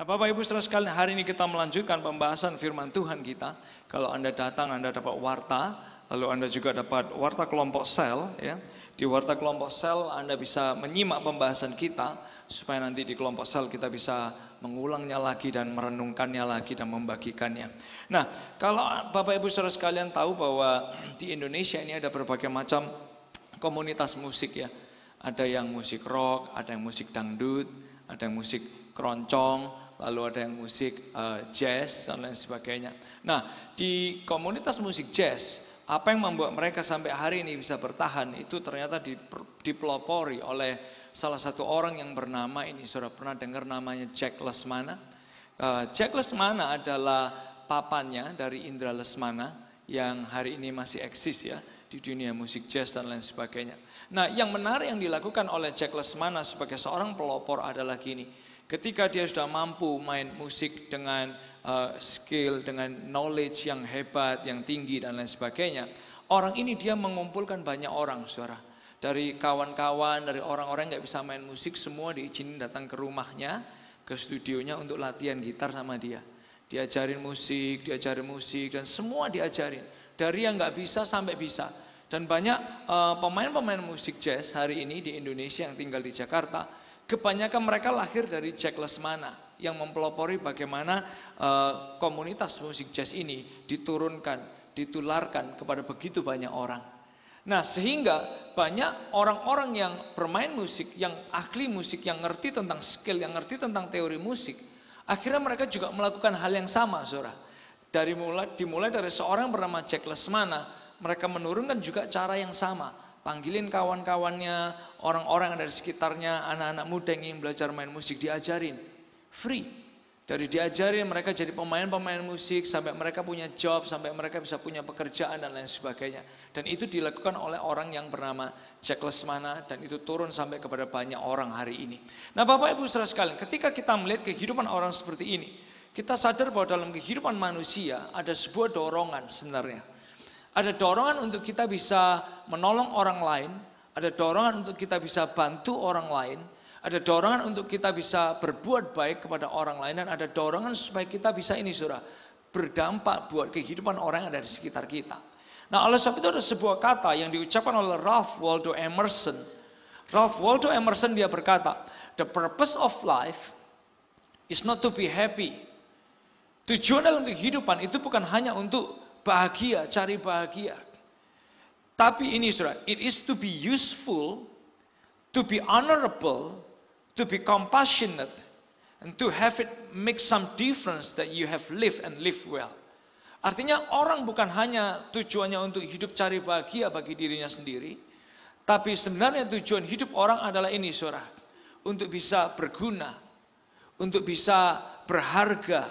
Nah Bapak Ibu saudara sekalian hari ini kita melanjutkan pembahasan firman Tuhan kita. Kalau Anda datang Anda dapat warta, lalu Anda juga dapat warta kelompok sel. ya Di warta kelompok sel Anda bisa menyimak pembahasan kita supaya nanti di kelompok sel kita bisa mengulangnya lagi dan merenungkannya lagi dan membagikannya. Nah kalau Bapak Ibu saudara sekalian tahu bahwa di Indonesia ini ada berbagai macam komunitas musik ya. Ada yang musik rock, ada yang musik dangdut, ada yang musik keroncong, lalu ada yang musik uh, jazz dan lain sebagainya. Nah, di komunitas musik jazz, apa yang membuat mereka sampai hari ini bisa bertahan itu ternyata dipelopori oleh salah satu orang yang bernama ini. Sudah pernah dengar namanya Jack Lesmana? Uh, Jack Lesmana adalah papannya dari Indra Lesmana yang hari ini masih eksis ya di dunia musik jazz dan lain sebagainya. Nah yang menarik yang dilakukan oleh Jack Lesmana sebagai seorang pelopor adalah gini. Ketika dia sudah mampu main musik dengan uh, skill, dengan knowledge yang hebat, yang tinggi dan lain sebagainya, orang ini dia mengumpulkan banyak orang, suara Dari kawan-kawan, dari orang-orang yang nggak bisa main musik, semua diizinin datang ke rumahnya, ke studionya untuk latihan gitar sama dia. Diajarin musik, diajarin musik, dan semua diajarin. Dari yang nggak bisa sampai bisa. Dan banyak eh, pemain-pemain uh, pemain -pemain musik jazz hari ini di Indonesia yang tinggal di Jakarta, Kebanyakan mereka lahir dari Jack Lesmana yang mempelopori bagaimana uh, komunitas musik jazz ini diturunkan, ditularkan kepada begitu banyak orang. Nah sehingga banyak orang-orang yang bermain musik, yang ahli musik, yang ngerti tentang skill, yang ngerti tentang teori musik, akhirnya mereka juga melakukan hal yang sama, Zora. Dari mulai dimulai dari seorang bernama Jack Lesmana, mereka menurunkan juga cara yang sama Panggilin kawan-kawannya, orang-orang dari sekitarnya, anak-anak muda yang ingin belajar main musik diajarin. Free. Dari diajarin mereka jadi pemain-pemain musik sampai mereka punya job, sampai mereka bisa punya pekerjaan dan lain sebagainya. Dan itu dilakukan oleh orang yang bernama Jack Lesmana dan itu turun sampai kepada banyak orang hari ini. Nah Bapak Ibu saudara sekalian ketika kita melihat kehidupan orang seperti ini, kita sadar bahwa dalam kehidupan manusia ada sebuah dorongan sebenarnya. Ada dorongan untuk kita bisa menolong orang lain, ada dorongan untuk kita bisa bantu orang lain, ada dorongan untuk kita bisa berbuat baik kepada orang lain, dan ada dorongan supaya kita bisa ini surah berdampak buat kehidupan orang yang ada di sekitar kita. Nah oleh sebab itu ada sebuah kata yang diucapkan oleh Ralph Waldo Emerson. Ralph Waldo Emerson dia berkata, The purpose of life is not to be happy. Tujuan dalam kehidupan itu bukan hanya untuk bahagia, cari bahagia. Tapi ini saudara, it is to be useful, to be honorable, to be compassionate, and to have it make some difference that you have lived and lived well. Artinya orang bukan hanya tujuannya untuk hidup cari bahagia bagi dirinya sendiri, tapi sebenarnya tujuan hidup orang adalah ini saudara, untuk bisa berguna, untuk bisa berharga,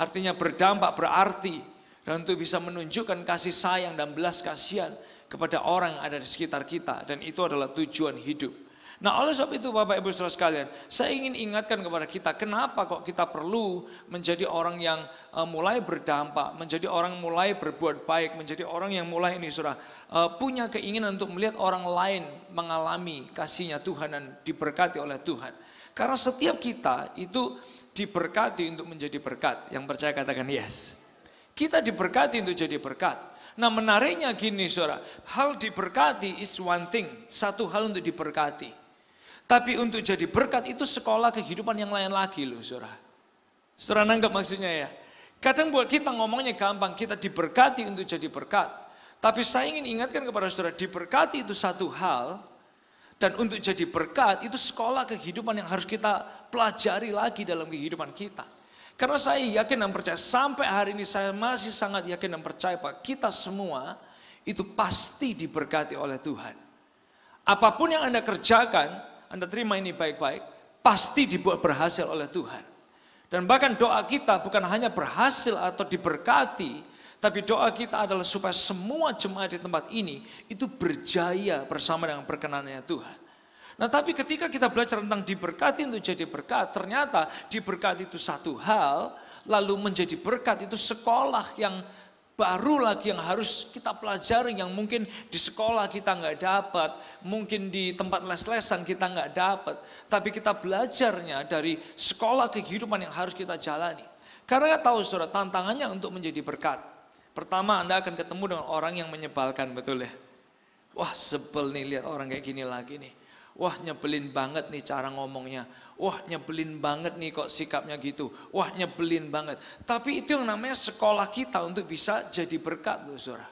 artinya berdampak, berarti, dan untuk bisa menunjukkan kasih sayang dan belas kasihan kepada orang yang ada di sekitar kita. Dan itu adalah tujuan hidup. Nah oleh sebab itu Bapak Ibu Saudara sekalian, saya ingin ingatkan kepada kita kenapa kok kita perlu menjadi orang yang eh, mulai berdampak, menjadi orang mulai berbuat baik, menjadi orang yang mulai ini Saudara eh, punya keinginan untuk melihat orang lain mengalami kasihnya Tuhan dan diberkati oleh Tuhan. Karena setiap kita itu diberkati untuk menjadi berkat. Yang percaya katakan yes. Kita diberkati untuk jadi berkat. Nah menariknya gini saudara, hal diberkati is one thing, satu hal untuk diberkati. Tapi untuk jadi berkat itu sekolah kehidupan yang lain lagi loh saudara. Saudara nanggap maksudnya ya. Kadang buat kita ngomongnya gampang, kita diberkati untuk jadi berkat. Tapi saya ingin ingatkan kepada saudara, diberkati itu satu hal, dan untuk jadi berkat itu sekolah kehidupan yang harus kita pelajari lagi dalam kehidupan kita. Karena saya yakin dan percaya, sampai hari ini saya masih sangat yakin dan percaya Pak, kita semua itu pasti diberkati oleh Tuhan. Apapun yang Anda kerjakan, Anda terima ini baik-baik, pasti dibuat berhasil oleh Tuhan. Dan bahkan doa kita bukan hanya berhasil atau diberkati, tapi doa kita adalah supaya semua jemaat di tempat ini itu berjaya bersama dengan perkenannya Tuhan. Nah tapi ketika kita belajar tentang diberkati untuk jadi berkat, ternyata diberkati itu satu hal, lalu menjadi berkat itu sekolah yang baru lagi yang harus kita pelajari yang mungkin di sekolah kita nggak dapat, mungkin di tempat les-lesan kita nggak dapat, tapi kita belajarnya dari sekolah kehidupan yang harus kita jalani. Karena tahu saudara tantangannya untuk menjadi berkat. Pertama Anda akan ketemu dengan orang yang menyebalkan betul ya. Wah sebel nih lihat orang kayak gini lagi nih. Wah nyebelin banget nih cara ngomongnya. Wah nyebelin banget nih kok sikapnya gitu. Wah nyebelin banget. Tapi itu yang namanya sekolah kita untuk bisa jadi berkat loh saudara.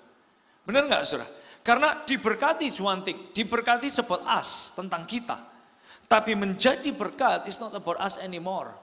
Benar nggak saudara? Karena diberkati juantik, Diberkati sebut as tentang kita. Tapi menjadi berkat is not about us anymore.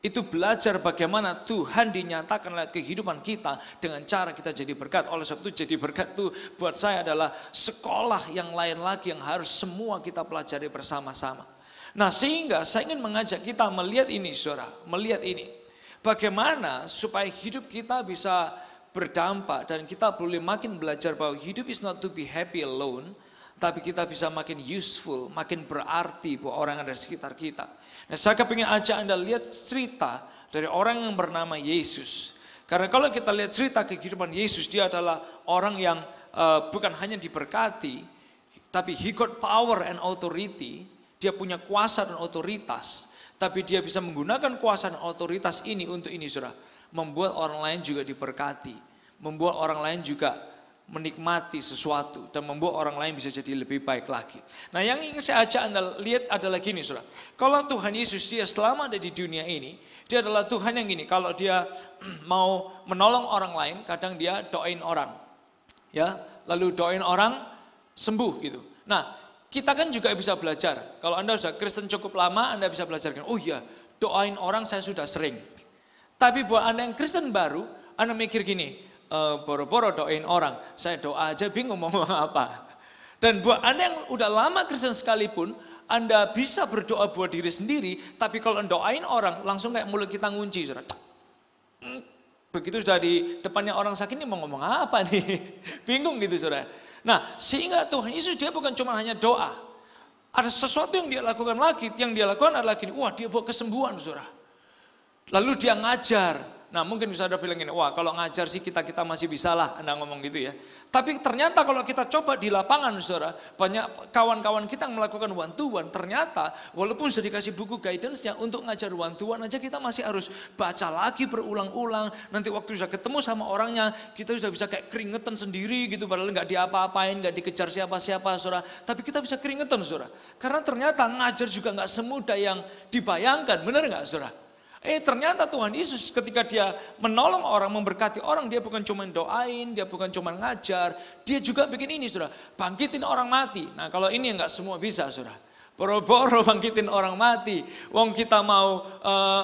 Itu belajar bagaimana Tuhan dinyatakan lewat kehidupan kita dengan cara kita jadi berkat. Oleh sebab itu jadi berkat itu buat saya adalah sekolah yang lain lagi yang harus semua kita pelajari bersama-sama. Nah sehingga saya ingin mengajak kita melihat ini saudara, melihat ini. Bagaimana supaya hidup kita bisa berdampak dan kita boleh makin belajar bahwa hidup is not to be happy alone. Tapi kita bisa makin useful, makin berarti buat orang yang ada di sekitar kita. Nah, saya ingin ajak Anda lihat cerita dari orang yang bernama Yesus. Karena kalau kita lihat cerita kehidupan Yesus, dia adalah orang yang uh, bukan hanya diberkati, tapi he got power and authority. Dia punya kuasa dan otoritas. Tapi dia bisa menggunakan kuasa dan otoritas ini untuk ini, saudara. Membuat orang lain juga diberkati. Membuat orang lain juga menikmati sesuatu dan membuat orang lain bisa jadi lebih baik lagi. Nah yang ingin saya ajak Anda lihat adalah gini saudara. Kalau Tuhan Yesus dia selama ada di dunia ini, dia adalah Tuhan yang gini. Kalau dia mau menolong orang lain, kadang dia doain orang. ya Lalu doain orang sembuh gitu. Nah kita kan juga bisa belajar. Kalau Anda sudah Kristen cukup lama, Anda bisa belajarkan. Oh iya, doain orang saya sudah sering. Tapi buat Anda yang Kristen baru, Anda mikir gini, Eh, boro-boro doain orang. Saya doa aja bingung mau ngomong apa. Dan buat Anda yang udah lama Kristen sekalipun, Anda bisa berdoa buat diri sendiri, tapi kalau doain orang, langsung kayak mulut kita ngunci. Surat. Hmm, begitu sudah di depannya orang sakit ini mau ngomong apa nih? Bingung gitu saudara. Nah sehingga Tuhan Yesus dia bukan cuma hanya doa. Ada sesuatu yang dia lakukan lagi, yang dia lakukan adalah gini, wah dia buat kesembuhan saudara. Lalu dia ngajar, Nah mungkin bisa ada bilang ini, wah kalau ngajar sih kita-kita masih bisa lah, Anda ngomong gitu ya. Tapi ternyata kalau kita coba di lapangan saudara, banyak kawan-kawan kita yang melakukan one to one, ternyata walaupun sudah dikasih buku guidance-nya untuk ngajar one to one aja kita masih harus baca lagi berulang-ulang. Nanti waktu sudah ketemu sama orangnya, kita sudah bisa kayak keringetan sendiri gitu, padahal nggak diapa-apain, nggak dikejar siapa-siapa saudara. Tapi kita bisa keringetan saudara, karena ternyata ngajar juga nggak semudah yang dibayangkan, benar nggak saudara? Eh ternyata Tuhan Yesus ketika dia menolong orang, memberkati orang, dia bukan cuma doain, dia bukan cuma ngajar, dia juga bikin ini sudah bangkitin orang mati. Nah kalau ini nggak semua bisa sudah. Boro-boro bangkitin orang mati. Wong kita mau uh,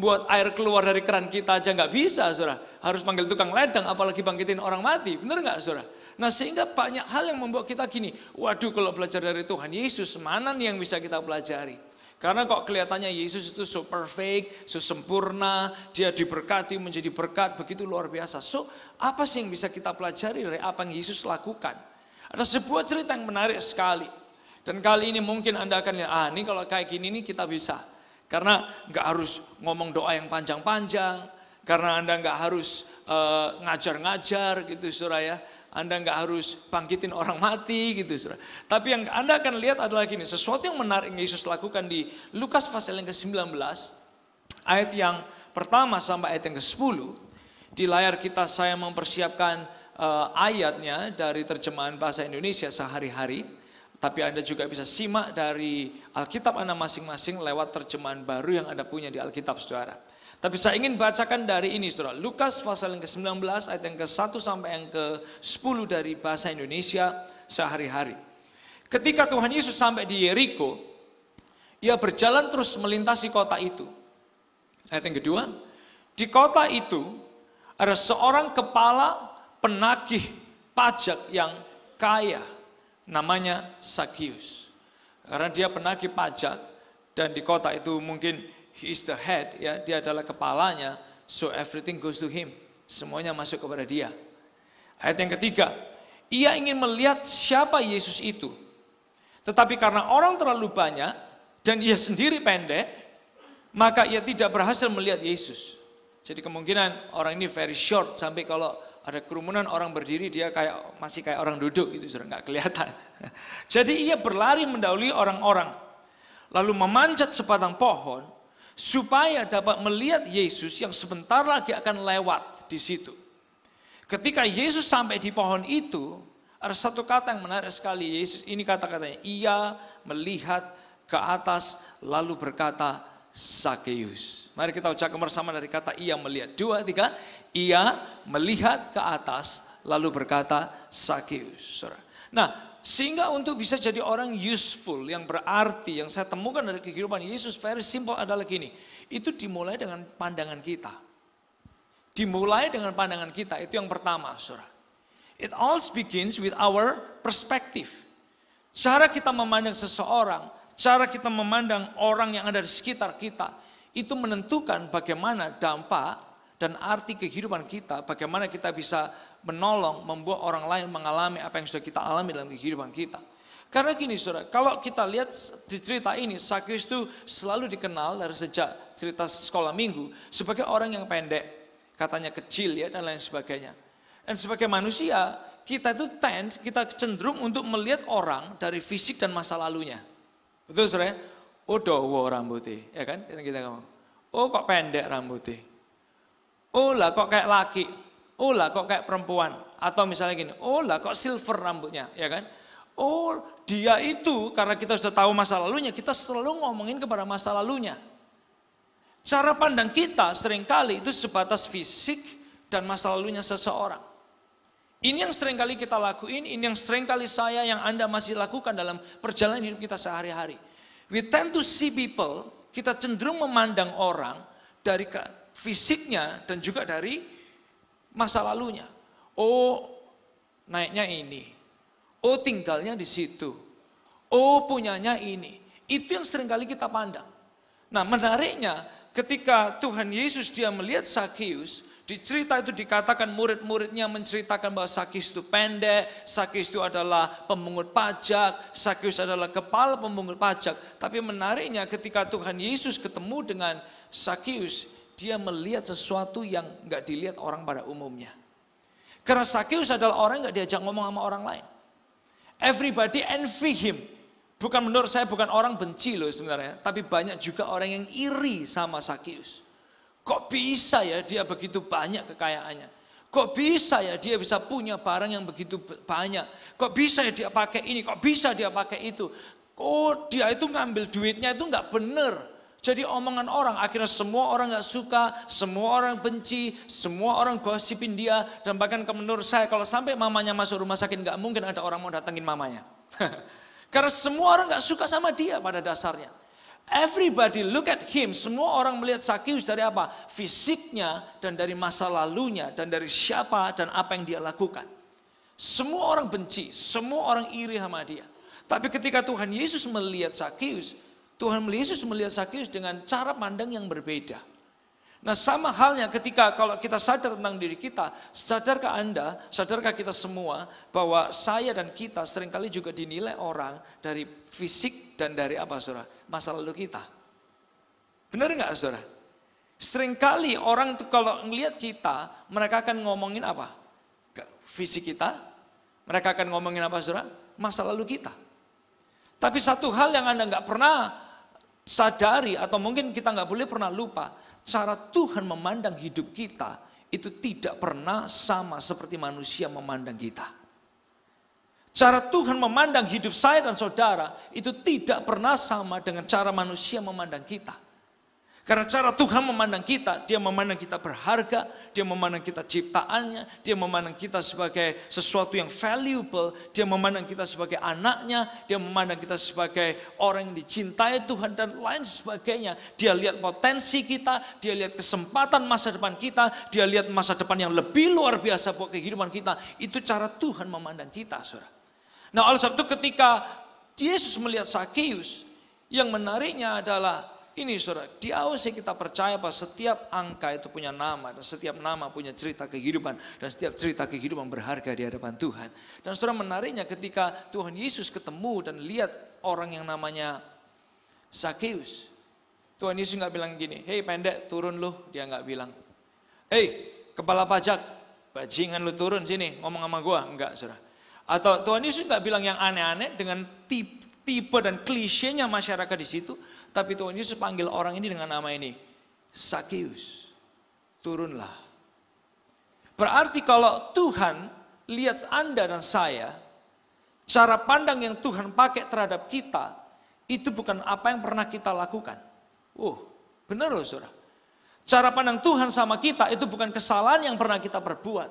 buat air keluar dari keran kita aja nggak bisa sudah. Harus panggil tukang ledeng apalagi bangkitin orang mati. Bener nggak sudah? Nah sehingga banyak hal yang membuat kita gini, waduh kalau belajar dari Tuhan Yesus, mana nih yang bisa kita pelajari? Karena kok kelihatannya Yesus itu so perfect, so sempurna, dia diberkati menjadi berkat, begitu luar biasa. So, apa sih yang bisa kita pelajari dari apa yang Yesus lakukan? Ada sebuah cerita yang menarik sekali. Dan kali ini mungkin Anda akan lihat, ah ini kalau kayak gini ini kita bisa. Karena nggak harus ngomong doa yang panjang-panjang, karena Anda nggak harus eh, ngajar-ngajar uh, ngajar -ngajar, gitu suraya. Anda nggak harus bangkitin orang mati gitu. Saudara. Tapi yang Anda akan lihat adalah gini, sesuatu yang menarik yang Yesus lakukan di Lukas pasal yang ke-19, ayat yang pertama sampai ayat yang ke-10, di layar kita saya mempersiapkan uh, ayatnya dari terjemahan bahasa Indonesia sehari-hari, tapi Anda juga bisa simak dari Alkitab Anda masing-masing lewat terjemahan baru yang Anda punya di Alkitab Saudara. Tapi saya ingin bacakan dari ini surah Lukas pasal yang ke-19 ayat yang ke-1 sampai yang ke-10 dari bahasa Indonesia sehari-hari. Ketika Tuhan Yesus sampai di Yeriko, ia berjalan terus melintasi kota itu. Ayat yang kedua, di kota itu ada seorang kepala penagih pajak yang kaya namanya Sakius. Karena dia penagih pajak dan di kota itu mungkin He is the head, ya, dia adalah kepalanya. So everything goes to him. Semuanya masuk kepada dia. Ayat yang ketiga, ia ingin melihat siapa Yesus itu. Tetapi karena orang terlalu banyak dan ia sendiri pendek, maka ia tidak berhasil melihat Yesus. Jadi kemungkinan orang ini very short sampai kalau ada kerumunan orang berdiri dia kayak masih kayak orang duduk gitu sudah nggak kelihatan. Jadi ia berlari mendahului orang-orang, lalu memanjat sebatang pohon supaya dapat melihat Yesus yang sebentar lagi akan lewat di situ. Ketika Yesus sampai di pohon itu, ada satu kata yang menarik sekali. Yesus ini kata-katanya, ia melihat ke atas lalu berkata, Sakeus. Mari kita ucapkan bersama dari kata ia melihat. Dua, tiga. Ia melihat ke atas lalu berkata, Sakeus. Nah, sehingga untuk bisa jadi orang useful, yang berarti, yang saya temukan dari kehidupan Yesus very simple adalah gini. Itu dimulai dengan pandangan kita. Dimulai dengan pandangan kita, itu yang pertama saudara. It all begins with our perspective. Cara kita memandang seseorang, cara kita memandang orang yang ada di sekitar kita, itu menentukan bagaimana dampak dan arti kehidupan kita, bagaimana kita bisa menolong, membuat orang lain mengalami apa yang sudah kita alami dalam kehidupan kita. Karena gini saudara, kalau kita lihat di cerita ini, Sakyus itu selalu dikenal dari sejak cerita sekolah minggu sebagai orang yang pendek, katanya kecil ya dan lain sebagainya. Dan sebagai manusia, kita itu tend, kita cenderung untuk melihat orang dari fisik dan masa lalunya. Betul saudara? Ya? Oh dowo rambutnya, ya kan? Kita ngomong. Oh kok pendek rambutnya. Oh lah kok kayak laki. Oh lah kok kayak perempuan. Atau misalnya gini, oh lah kok silver rambutnya, ya kan? Oh dia itu karena kita sudah tahu masa lalunya, kita selalu ngomongin kepada masa lalunya. Cara pandang kita seringkali itu sebatas fisik dan masa lalunya seseorang. Ini yang seringkali kita lakuin, ini yang seringkali saya yang Anda masih lakukan dalam perjalanan hidup kita sehari-hari. We tend to see people, kita cenderung memandang orang dari fisiknya dan juga dari masa lalunya. Oh, naiknya ini. Oh, tinggalnya di situ. Oh, punyanya ini. Itu yang seringkali kita pandang. Nah, menariknya ketika Tuhan Yesus dia melihat Sakius, di cerita itu dikatakan murid-muridnya menceritakan bahwa Sakius itu pendek, Sakius itu adalah pemungut pajak, Sakius adalah kepala pemungut pajak. Tapi menariknya ketika Tuhan Yesus ketemu dengan Sakius, dia melihat sesuatu yang nggak dilihat orang pada umumnya. Karena Sakyus adalah orang nggak diajak ngomong sama orang lain. Everybody envy him. Bukan menurut saya bukan orang benci loh sebenarnya, tapi banyak juga orang yang iri sama Sakyus. Kok bisa ya dia begitu banyak kekayaannya? Kok bisa ya dia bisa punya barang yang begitu banyak? Kok bisa ya dia pakai ini? Kok bisa dia pakai itu? Oh dia itu ngambil duitnya itu nggak bener. Jadi omongan orang, akhirnya semua orang gak suka, semua orang benci, semua orang gosipin dia. Dan bahkan ke menurut saya, kalau sampai mamanya masuk rumah sakit, nggak mungkin ada orang mau datengin mamanya. Karena semua orang gak suka sama dia pada dasarnya. Everybody look at him. Semua orang melihat Sakyus dari apa? Fisiknya dan dari masa lalunya dan dari siapa dan apa yang dia lakukan. Semua orang benci, semua orang iri sama dia. Tapi ketika Tuhan Yesus melihat Sakyus, Tuhan Yesus melihat Sakyus dengan cara pandang yang berbeda. Nah sama halnya ketika kalau kita sadar tentang diri kita, sadarkah Anda, sadarkah kita semua bahwa saya dan kita seringkali juga dinilai orang dari fisik dan dari apa saudara? Masa lalu kita. Benar nggak saudara? Seringkali orang itu kalau ngelihat kita, mereka akan ngomongin apa? Fisik kita, mereka akan ngomongin apa saudara? Masa lalu kita. Tapi satu hal yang Anda nggak pernah sadari atau mungkin kita nggak boleh pernah lupa cara Tuhan memandang hidup kita itu tidak pernah sama seperti manusia memandang kita. Cara Tuhan memandang hidup saya dan saudara itu tidak pernah sama dengan cara manusia memandang kita. Karena cara Tuhan memandang kita, dia memandang kita berharga, dia memandang kita ciptaannya, dia memandang kita sebagai sesuatu yang valuable, dia memandang kita sebagai anaknya, dia memandang kita sebagai orang yang dicintai Tuhan dan lain sebagainya. Dia lihat potensi kita, dia lihat kesempatan masa depan kita, dia lihat masa depan yang lebih luar biasa buat kehidupan kita. Itu cara Tuhan memandang kita, saudara. Nah oleh sebab itu ketika Yesus melihat Sakyus, yang menariknya adalah ini saudara, di AOC kita percaya bahwa setiap angka itu punya nama dan setiap nama punya cerita kehidupan dan setiap cerita kehidupan berharga di hadapan Tuhan. Dan saudara menariknya ketika Tuhan Yesus ketemu dan lihat orang yang namanya Sakeus. Tuhan Yesus nggak bilang gini, hei pendek turun lu, dia nggak bilang. Hei kepala pajak, bajingan lu turun sini ngomong sama gua, nggak, saudara. Atau Tuhan Yesus nggak bilang yang aneh-aneh dengan tipe tipe dan klisenya masyarakat di situ. Tapi Tuhan Yesus panggil orang ini dengan nama ini. Sakius, turunlah. Berarti kalau Tuhan lihat Anda dan saya, cara pandang yang Tuhan pakai terhadap kita, itu bukan apa yang pernah kita lakukan. Oh, benar loh saudara. Cara pandang Tuhan sama kita itu bukan kesalahan yang pernah kita perbuat.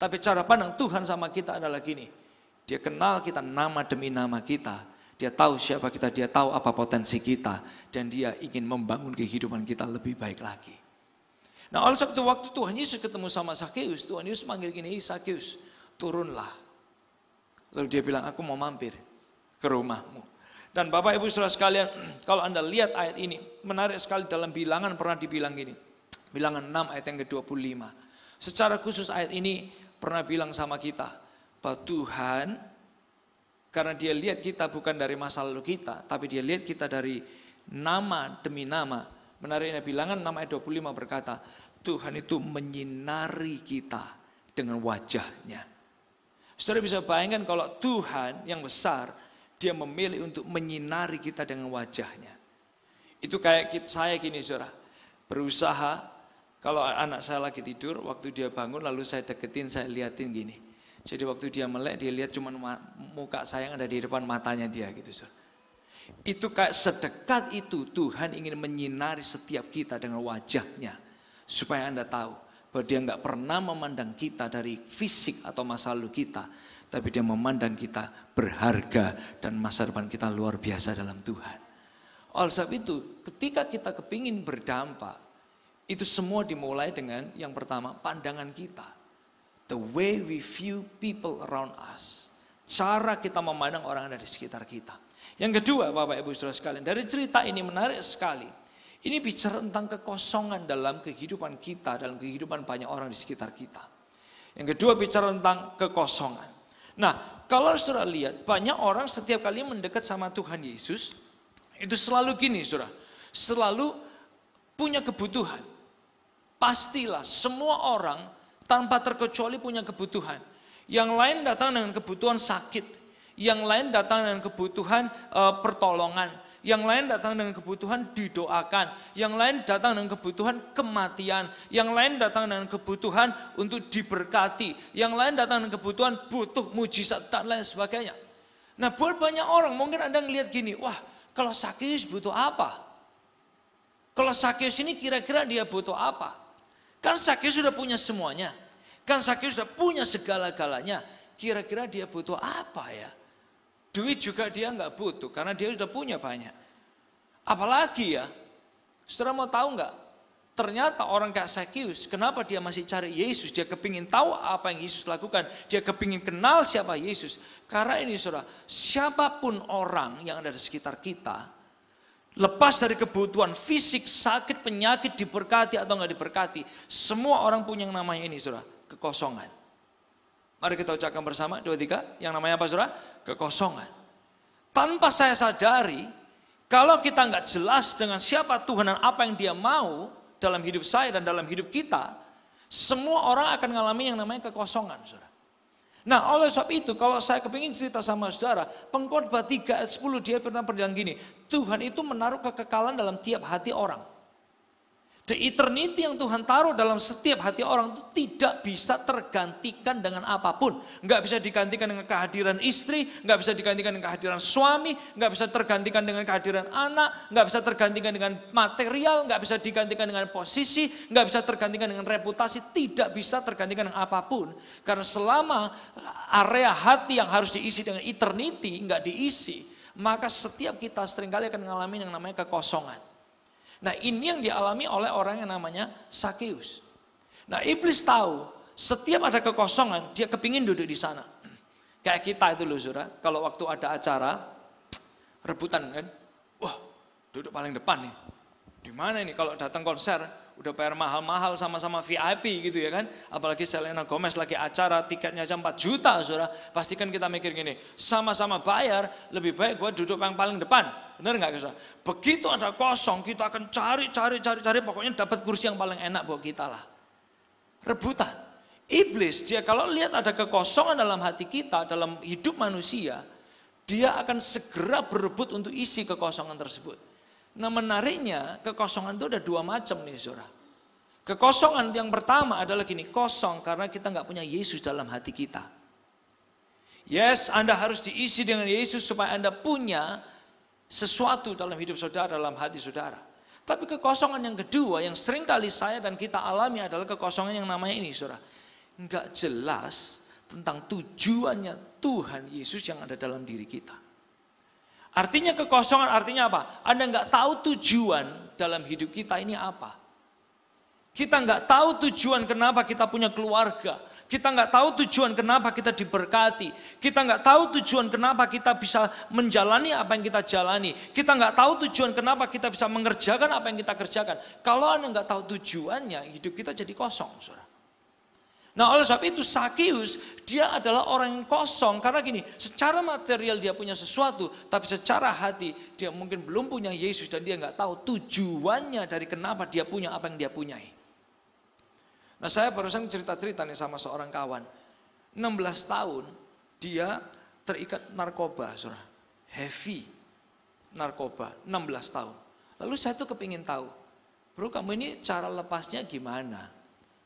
Tapi cara pandang Tuhan sama kita adalah gini. Dia kenal kita nama demi nama kita dia tahu siapa kita, dia tahu apa potensi kita. Dan dia ingin membangun kehidupan kita lebih baik lagi. Nah oleh sebab itu waktu Tuhan Yesus ketemu sama Sakeus, Tuhan Yesus manggil gini, Sakeus turunlah. Lalu dia bilang, aku mau mampir ke rumahmu. Dan Bapak Ibu Saudara sekalian, kalau Anda lihat ayat ini, menarik sekali dalam bilangan pernah dibilang gini. Bilangan 6 ayat yang ke-25. Secara khusus ayat ini pernah bilang sama kita, bahwa Tuhan karena dia lihat kita bukan dari masa lalu kita, tapi dia lihat kita dari nama demi nama. Menariknya bilangan nama 25 berkata, Tuhan itu menyinari kita dengan wajahnya. Saudara bisa bayangkan kalau Tuhan yang besar, dia memilih untuk menyinari kita dengan wajahnya. Itu kayak saya gini saudara, berusaha kalau anak saya lagi tidur, waktu dia bangun lalu saya deketin, saya liatin gini jadi waktu dia melek dia lihat cuman muka saya yang ada di depan matanya dia gitu Itu kayak sedekat itu Tuhan ingin menyinari setiap kita dengan wajahnya. Supaya Anda tahu bahwa dia nggak pernah memandang kita dari fisik atau masa lalu kita. Tapi dia memandang kita berharga dan masa depan kita luar biasa dalam Tuhan. Oleh sebab itu ketika kita kepingin berdampak itu semua dimulai dengan yang pertama pandangan kita the way we view people around us. Cara kita memandang orang dari sekitar kita. Yang kedua, Bapak Ibu Saudara sekalian, dari cerita ini menarik sekali. Ini bicara tentang kekosongan dalam kehidupan kita, dalam kehidupan banyak orang di sekitar kita. Yang kedua bicara tentang kekosongan. Nah, kalau saudara lihat, banyak orang setiap kali mendekat sama Tuhan Yesus, itu selalu gini saudara, selalu punya kebutuhan. Pastilah semua orang tanpa terkecuali punya kebutuhan. Yang lain datang dengan kebutuhan sakit, yang lain datang dengan kebutuhan e, pertolongan, yang lain datang dengan kebutuhan didoakan, yang lain datang dengan kebutuhan kematian, yang lain datang dengan kebutuhan untuk diberkati, yang lain datang dengan kebutuhan butuh mujizat dan lain sebagainya. Nah, buat banyak orang mungkin Anda ngelihat gini, wah, kalau sakit butuh apa? Kalau sakit ini kira-kira dia butuh apa? Kan Sakyus sudah punya semuanya. Kan Sakyus sudah punya segala-galanya. Kira-kira dia butuh apa ya? Duit juga dia nggak butuh karena dia sudah punya banyak. Apalagi ya, setelah mau tahu nggak? Ternyata orang kayak Sakyus, kenapa dia masih cari Yesus? Dia kepingin tahu apa yang Yesus lakukan. Dia kepingin kenal siapa Yesus. Karena ini saudara, siapapun orang yang ada di sekitar kita, Lepas dari kebutuhan fisik, sakit, penyakit, diberkati atau nggak diberkati. Semua orang punya yang namanya ini, saudara, kekosongan. Mari kita ucapkan bersama, dua, tiga. Yang namanya apa, saudara? Kekosongan. Tanpa saya sadari, kalau kita nggak jelas dengan siapa Tuhan dan apa yang dia mau dalam hidup saya dan dalam hidup kita, semua orang akan mengalami yang namanya kekosongan, saudara. Nah oleh sebab itu kalau saya kepingin cerita sama saudara, pengkhotbah 3 ayat 10 dia pernah bilang gini, Tuhan itu menaruh kekekalan dalam tiap hati orang. The eternity yang Tuhan taruh dalam setiap hati orang itu tidak bisa tergantikan dengan apapun. Nggak bisa digantikan dengan kehadiran istri, nggak bisa digantikan dengan kehadiran suami, nggak bisa tergantikan dengan kehadiran anak, nggak bisa tergantikan dengan material, nggak bisa digantikan dengan posisi, nggak bisa tergantikan dengan reputasi, tidak bisa tergantikan dengan apapun. Karena selama area hati yang harus diisi dengan eternity nggak diisi, maka setiap kita seringkali akan mengalami yang namanya kekosongan. Nah ini yang dialami oleh orang yang namanya Sakeus. Nah iblis tahu setiap ada kekosongan dia kepingin duduk di sana. Kayak kita itu loh Zura, kalau waktu ada acara rebutan kan, wah duduk paling depan nih. Di mana ini kalau datang konser udah bayar mahal-mahal sama-sama VIP gitu ya kan. Apalagi Selena Gomez lagi acara tiketnya aja 4 juta Zura. Pastikan kita mikir gini, sama-sama bayar lebih baik gue duduk yang paling depan. Benar nggak kisah? Begitu ada kosong, kita akan cari, cari, cari, cari. Pokoknya dapat kursi yang paling enak buat kita lah. Rebutan. Iblis, dia kalau lihat ada kekosongan dalam hati kita, dalam hidup manusia, dia akan segera berebut untuk isi kekosongan tersebut. Nah menariknya, kekosongan itu ada dua macam nih saudara. Kekosongan yang pertama adalah gini, kosong karena kita nggak punya Yesus dalam hati kita. Yes, Anda harus diisi dengan Yesus supaya Anda punya sesuatu dalam hidup saudara, dalam hati saudara. Tapi kekosongan yang kedua yang sering kali saya dan kita alami adalah kekosongan yang namanya ini saudara. Enggak jelas tentang tujuannya Tuhan Yesus yang ada dalam diri kita. Artinya kekosongan artinya apa? Anda enggak tahu tujuan dalam hidup kita ini apa. Kita enggak tahu tujuan kenapa kita punya keluarga. Kita nggak tahu tujuan kenapa kita diberkati. Kita nggak tahu tujuan kenapa kita bisa menjalani apa yang kita jalani. Kita nggak tahu tujuan kenapa kita bisa mengerjakan apa yang kita kerjakan. Kalau Anda nggak tahu tujuannya, hidup kita jadi kosong, saudara. Nah oleh sebab itu Sakius dia adalah orang yang kosong karena gini secara material dia punya sesuatu tapi secara hati dia mungkin belum punya Yesus dan dia nggak tahu tujuannya dari kenapa dia punya apa yang dia punyai. Nah saya barusan cerita-cerita nih sama seorang kawan. 16 tahun dia terikat narkoba, surah. Heavy narkoba, 16 tahun. Lalu saya tuh kepingin tahu, bro kamu ini cara lepasnya gimana?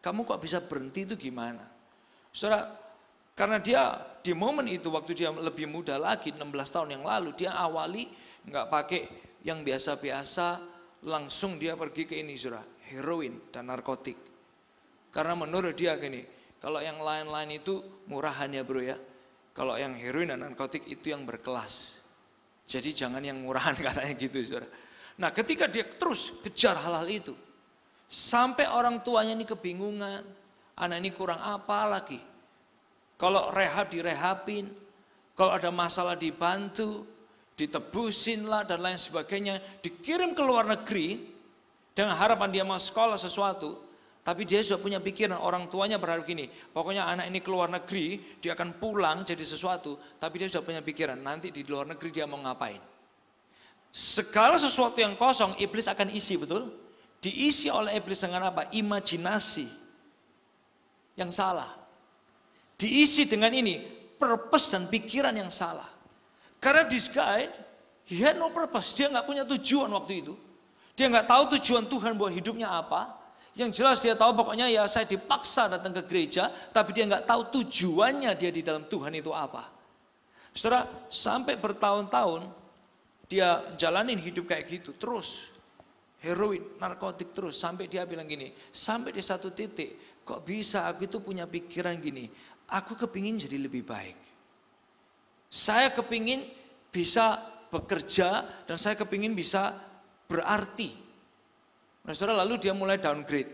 Kamu kok bisa berhenti itu gimana? surah karena dia di momen itu waktu dia lebih muda lagi, 16 tahun yang lalu, dia awali nggak pakai yang biasa-biasa, langsung dia pergi ke ini surah heroin dan narkotik. Karena menurut dia gini, kalau yang lain-lain itu murahan ya bro ya. Kalau yang heroin dan narkotik itu yang berkelas. Jadi jangan yang murahan katanya gitu. Saudara. Nah ketika dia terus kejar hal-hal itu. Sampai orang tuanya ini kebingungan. Anak ini kurang apa lagi. Kalau rehab direhabin. Kalau ada masalah dibantu. Ditebusin lah dan lain sebagainya. Dikirim ke luar negeri. Dengan harapan dia mau sekolah sesuatu tapi dia sudah punya pikiran orang tuanya berharap gini, pokoknya anak ini keluar negeri, dia akan pulang jadi sesuatu, tapi dia sudah punya pikiran nanti di luar negeri dia mau ngapain. Segala sesuatu yang kosong iblis akan isi, betul? Diisi oleh iblis dengan apa? Imajinasi yang salah. Diisi dengan ini, purpose dan pikiran yang salah. Karena this guy, he had no purpose. Dia nggak punya tujuan waktu itu. Dia nggak tahu tujuan Tuhan buat hidupnya apa. Yang jelas dia tahu pokoknya ya saya dipaksa datang ke gereja, tapi dia nggak tahu tujuannya dia di dalam Tuhan itu apa. Saudara, sampai bertahun-tahun dia jalanin hidup kayak gitu terus. Heroin, narkotik terus sampai dia bilang gini, sampai di satu titik kok bisa aku itu punya pikiran gini, aku kepingin jadi lebih baik. Saya kepingin bisa bekerja dan saya kepingin bisa berarti Nah saudara lalu dia mulai downgrade,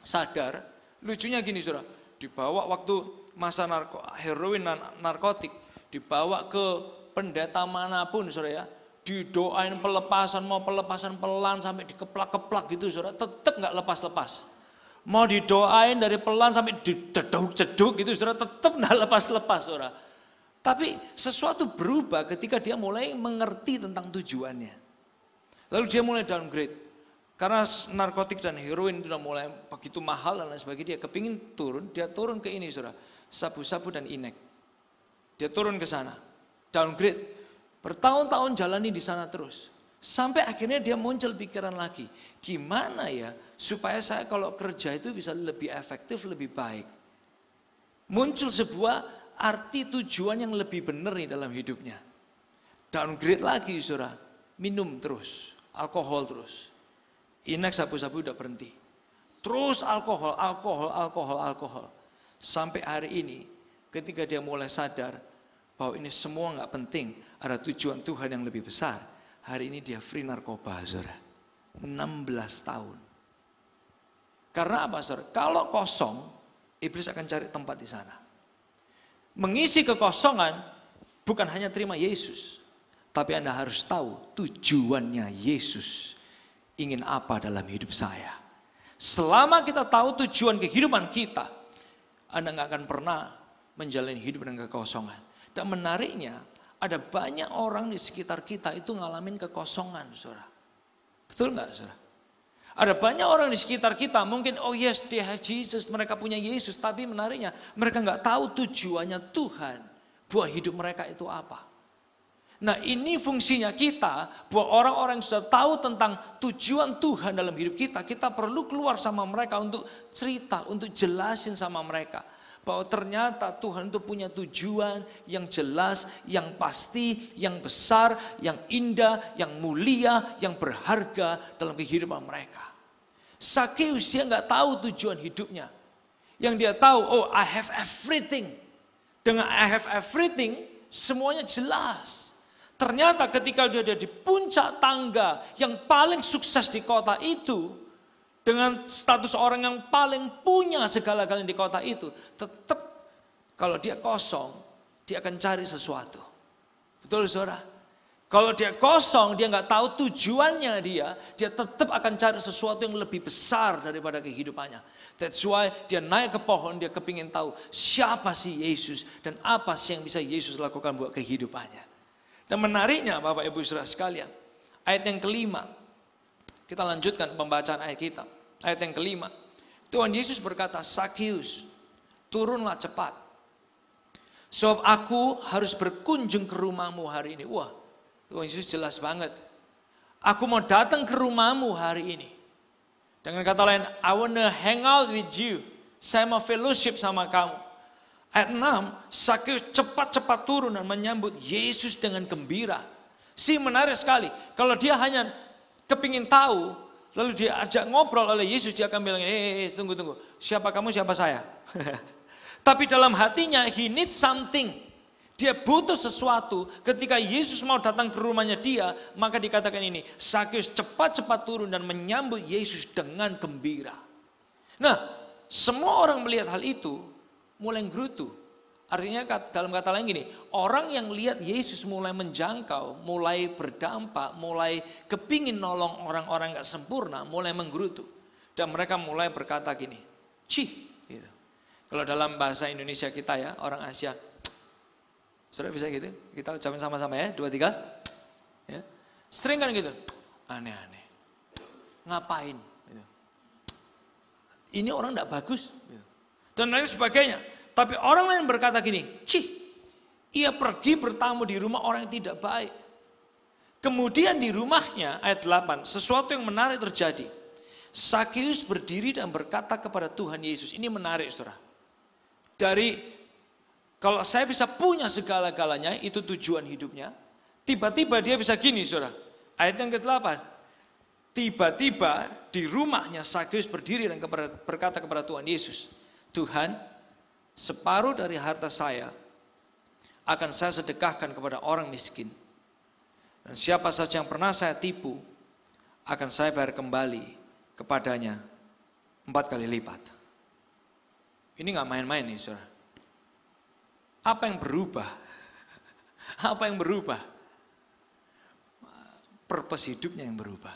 sadar. Lucunya gini saudara, dibawa waktu masa narko, heroin dan narkotik, dibawa ke pendeta manapun saudara ya, didoain pelepasan, mau pelepasan pelan sampai dikeplak-keplak gitu saudara, tetap nggak lepas-lepas. Mau didoain dari pelan sampai dideduk ceduk gitu saudara, tetap nggak lepas-lepas saudara. Tapi sesuatu berubah ketika dia mulai mengerti tentang tujuannya. Lalu dia mulai downgrade karena narkotik dan heroin sudah mulai begitu mahal dan lain sebagainya. Dia kepingin turun, dia turun ke ini saudara. Sabu-sabu dan inek. Dia turun ke sana. Downgrade. Bertahun-tahun jalani di sana terus. Sampai akhirnya dia muncul pikiran lagi. Gimana ya supaya saya kalau kerja itu bisa lebih efektif, lebih baik. Muncul sebuah arti tujuan yang lebih benar nih dalam hidupnya. Downgrade lagi saudara. Minum terus, alkohol terus Inek sabu-sabu udah berhenti. Terus alkohol, alkohol, alkohol, alkohol. Sampai hari ini ketika dia mulai sadar bahwa ini semua nggak penting. Ada tujuan Tuhan yang lebih besar. Hari ini dia free narkoba, saudara. 16 tahun. Karena apa, saudara? Kalau kosong, iblis akan cari tempat di sana. Mengisi kekosongan bukan hanya terima Yesus. Tapi Anda harus tahu tujuannya Yesus ingin apa dalam hidup saya. Selama kita tahu tujuan kehidupan kita, Anda nggak akan pernah menjalani hidup dengan kekosongan. Dan menariknya, ada banyak orang di sekitar kita itu ngalamin kekosongan, saudara. Betul nggak, saudara? Ada banyak orang di sekitar kita mungkin oh yes dia have Jesus mereka punya Yesus tapi menariknya mereka nggak tahu tujuannya Tuhan buat hidup mereka itu apa. Nah ini fungsinya kita, buat orang-orang yang sudah tahu tentang tujuan Tuhan dalam hidup kita, kita perlu keluar sama mereka untuk cerita, untuk jelasin sama mereka. Bahwa ternyata Tuhan itu punya tujuan yang jelas, yang pasti, yang besar, yang indah, yang mulia, yang berharga dalam kehidupan mereka. Sakeus dia nggak tahu tujuan hidupnya. Yang dia tahu, oh I have everything. Dengan I have everything, semuanya jelas Ternyata ketika dia ada di puncak tangga yang paling sukses di kota itu, dengan status orang yang paling punya segala-galanya di kota itu, tetap kalau dia kosong, dia akan cari sesuatu. Betul saudara? Kalau dia kosong, dia nggak tahu tujuannya dia, dia tetap akan cari sesuatu yang lebih besar daripada kehidupannya. That's why dia naik ke pohon, dia kepingin tahu siapa sih Yesus dan apa sih yang bisa Yesus lakukan buat kehidupannya. Dan menariknya Bapak Ibu Saudara sekalian, ayat yang kelima. Kita lanjutkan pembacaan ayat kita. Ayat yang kelima. Tuhan Yesus berkata, Sakius, turunlah cepat. Sebab aku harus berkunjung ke rumahmu hari ini. Wah, Tuhan Yesus jelas banget. Aku mau datang ke rumahmu hari ini. Dengan kata lain, I wanna hang out with you. Saya mau fellowship sama kamu. Ayat 6, Sakeus cepat-cepat turun dan menyambut Yesus dengan gembira. Si menarik sekali. Kalau dia hanya kepingin tahu, lalu dia ajak ngobrol oleh Yesus, dia akan bilang, eh, eh, eh tunggu, tunggu. Siapa kamu, siapa saya? Tapi dalam hatinya, he needs something. Dia butuh sesuatu. Ketika Yesus mau datang ke rumahnya dia, maka dikatakan ini, Sakeus cepat-cepat turun dan menyambut Yesus dengan gembira. Nah, semua orang melihat hal itu, mulai ngerutu. Artinya dalam kata lain gini, orang yang lihat Yesus mulai menjangkau, mulai berdampak, mulai kepingin nolong orang-orang gak sempurna, mulai menggerutu. Dan mereka mulai berkata gini, cih. Gitu. Kalau dalam bahasa Indonesia kita ya, orang Asia, sudah bisa gitu? Kita ucapin sama-sama ya, dua, tiga. Ya. Sering kan gitu, aneh-aneh. Ngapain? Gitu. Ini orang gak bagus. Gitu dan lain sebagainya. Tapi orang lain berkata gini, cih, ia pergi bertamu di rumah orang yang tidak baik. Kemudian di rumahnya, ayat 8, sesuatu yang menarik terjadi. Sakius berdiri dan berkata kepada Tuhan Yesus, ini menarik saudara. Dari, kalau saya bisa punya segala-galanya, itu tujuan hidupnya. Tiba-tiba dia bisa gini saudara, ayat yang ke-8. Tiba-tiba di rumahnya Sakius berdiri dan berkata kepada Tuhan Yesus, Tuhan, separuh dari harta saya akan saya sedekahkan kepada orang miskin. Dan siapa saja yang pernah saya tipu, akan saya bayar kembali kepadanya empat kali lipat. Ini nggak main-main nih, saudara. Apa yang berubah? Apa yang berubah? Purpose hidupnya yang berubah.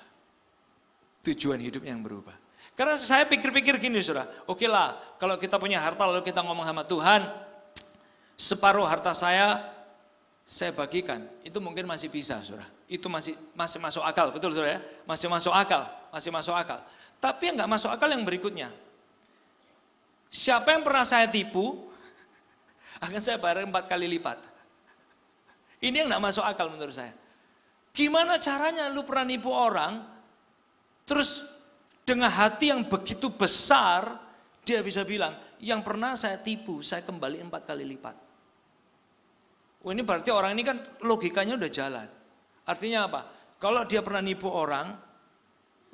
Tujuan hidupnya yang berubah. Karena saya pikir-pikir gini saudara, oke lah kalau kita punya harta lalu kita ngomong sama Tuhan, separuh harta saya saya bagikan, itu mungkin masih bisa saudara. Itu masih masih masuk akal, betul saudara ya? Masih masuk akal, masih masuk akal. Tapi yang nggak masuk akal yang berikutnya. Siapa yang pernah saya tipu, akan saya bayar empat kali lipat. Ini yang nggak masuk akal menurut saya. Gimana caranya lu pernah nipu orang, terus dengan hati yang begitu besar, dia bisa bilang, yang pernah saya tipu, saya kembali empat kali lipat. Oh, ini berarti orang ini kan logikanya udah jalan. Artinya apa? Kalau dia pernah nipu orang,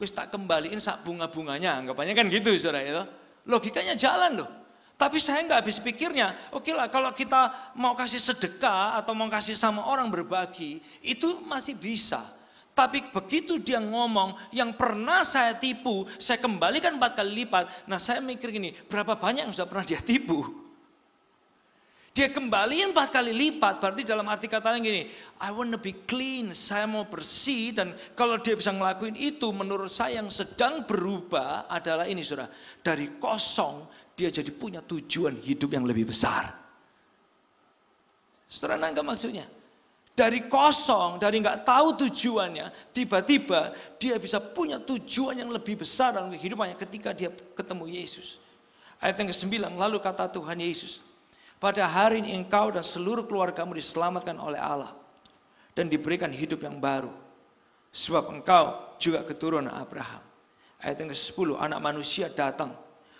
wis tak kembaliin sak bunga-bunganya, anggapannya kan gitu, saudara itu. Ya logikanya jalan loh. Tapi saya nggak habis pikirnya, oke okay lah kalau kita mau kasih sedekah atau mau kasih sama orang berbagi, itu masih bisa begitu dia ngomong, yang pernah saya tipu, saya kembalikan empat kali lipat. Nah saya mikir gini, berapa banyak yang sudah pernah dia tipu? Dia kembali empat kali lipat, berarti dalam arti kata yang gini, I want to be clean, saya mau bersih. Dan kalau dia bisa ngelakuin itu, menurut saya yang sedang berubah adalah ini saudara. Dari kosong, dia jadi punya tujuan hidup yang lebih besar. Saudara nangkap maksudnya? dari kosong, dari nggak tahu tujuannya, tiba-tiba dia bisa punya tujuan yang lebih besar dalam kehidupannya ketika dia ketemu Yesus. Ayat yang ke-9, lalu kata Tuhan Yesus, pada hari ini engkau dan seluruh keluarga keluargamu diselamatkan oleh Allah dan diberikan hidup yang baru. Sebab engkau juga keturunan Abraham. Ayat yang ke-10, anak manusia datang